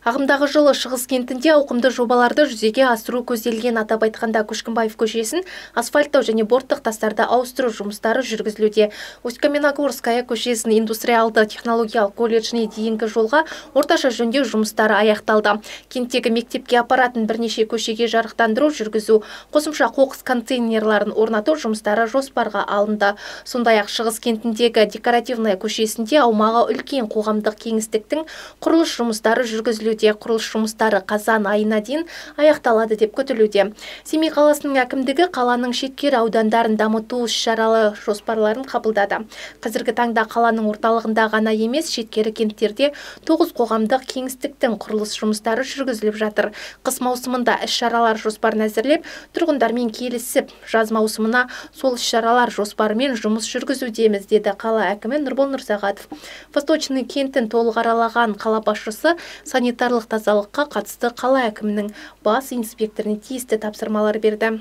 ағымдағы жылы шығыс кентінде ауқымды жобаларды жүзеге асыру көзделген атап айтқанда Көшкінбаев көшесін асфальттау және борттық тастарды ауыстыру жұмыстары жүргізілуде усть көшесін индустриалды технологиялық колледжіне дейінгі жолға орташа жөндеу жұмыстары аяқталды кенттегі мектепке апаратын бірнеше көшеге жарықтандыру жүргізу қосымша қоқыс контейнерларын орнату жұмыстары жоспарға алынды сондай ақ шығыс кентіндегі декоративная көшесінде аумағы үлкен қоғамдық кеңістіктің құрылыс жұмыстары жүргізілуде жүргізілуде құрылыс жұмыстары қазан айына дейін аяқталады деп күтілуде семей қаласының әкімдігі қаланың шеткері аудандарын дамыту іс-шаралы жоспарларын қабылдады қазіргі таңда қаланың орталығында ғана емес шеткері кенттерде тоғыз қоғамдық кеңістіктің құрылыс жұмыстары жүргізіліп жатыр қыс маусымында іс-шаралар жоспарын әзірлеп тұрғындармен келісіп жаз маусымына сол іс-шаралар жоспарымен жұмыс жүргізудеміз деді қала әкімі нұрбол нұрсағатов восточный кентін толық аралаған қала басшысы санитар санитарлық тазалыққа қатысты қала әкімінің бас инспекторына тиісті тапсырмалар берді